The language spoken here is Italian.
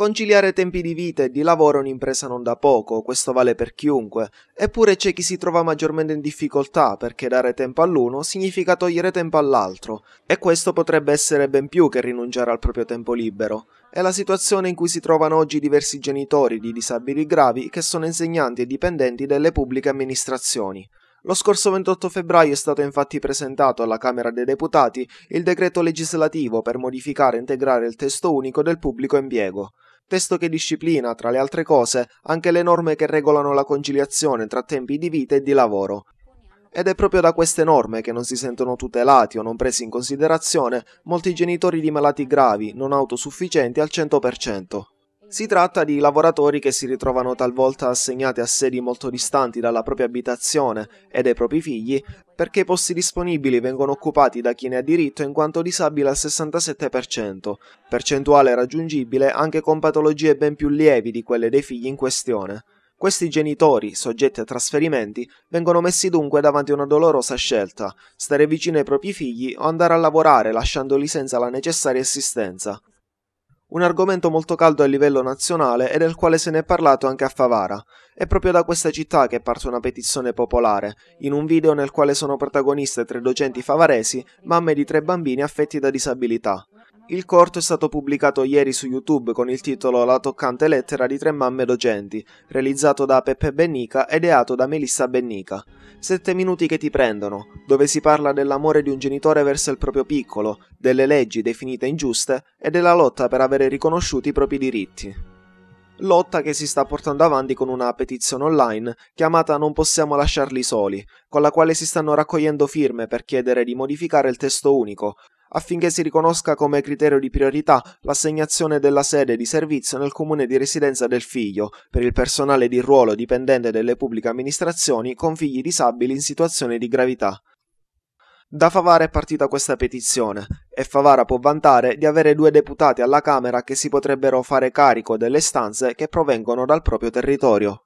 Conciliare tempi di vita e di lavoro è un'impresa non da poco, questo vale per chiunque, eppure c'è chi si trova maggiormente in difficoltà perché dare tempo all'uno significa togliere tempo all'altro, e questo potrebbe essere ben più che rinunciare al proprio tempo libero. È la situazione in cui si trovano oggi diversi genitori di disabili gravi che sono insegnanti e dipendenti delle pubbliche amministrazioni. Lo scorso 28 febbraio è stato infatti presentato alla Camera dei Deputati il decreto legislativo per modificare e integrare il testo unico del pubblico impiego testo che disciplina, tra le altre cose, anche le norme che regolano la conciliazione tra tempi di vita e di lavoro. Ed è proprio da queste norme che non si sentono tutelati o non presi in considerazione molti genitori di malati gravi, non autosufficienti al 100%. Si tratta di lavoratori che si ritrovano talvolta assegnati a sedi molto distanti dalla propria abitazione e dai propri figli perché i posti disponibili vengono occupati da chi ne ha diritto in quanto disabile al 67%, percentuale raggiungibile anche con patologie ben più lievi di quelle dei figli in questione. Questi genitori, soggetti a trasferimenti, vengono messi dunque davanti a una dolorosa scelta, stare vicino ai propri figli o andare a lavorare lasciandoli senza la necessaria assistenza. Un argomento molto caldo a livello nazionale e del quale se ne è parlato anche a Favara. È proprio da questa città che è parsa una petizione popolare, in un video nel quale sono protagoniste tre docenti favaresi, mamme di tre bambini affetti da disabilità. Il corto è stato pubblicato ieri su YouTube con il titolo La toccante lettera di tre mamme docenti, realizzato da Peppe Bennica e ideato da Melissa Bennica. Sette minuti che ti prendono, dove si parla dell'amore di un genitore verso il proprio piccolo, delle leggi definite ingiuste e della lotta per avere riconosciuti i propri diritti. Lotta che si sta portando avanti con una petizione online chiamata Non possiamo lasciarli soli, con la quale si stanno raccogliendo firme per chiedere di modificare il testo unico, affinché si riconosca come criterio di priorità l'assegnazione della sede di servizio nel comune di residenza del figlio per il personale di ruolo dipendente delle pubbliche amministrazioni con figli disabili in situazione di gravità. Da Favara è partita questa petizione e Favara può vantare di avere due deputati alla Camera che si potrebbero fare carico delle stanze che provengono dal proprio territorio.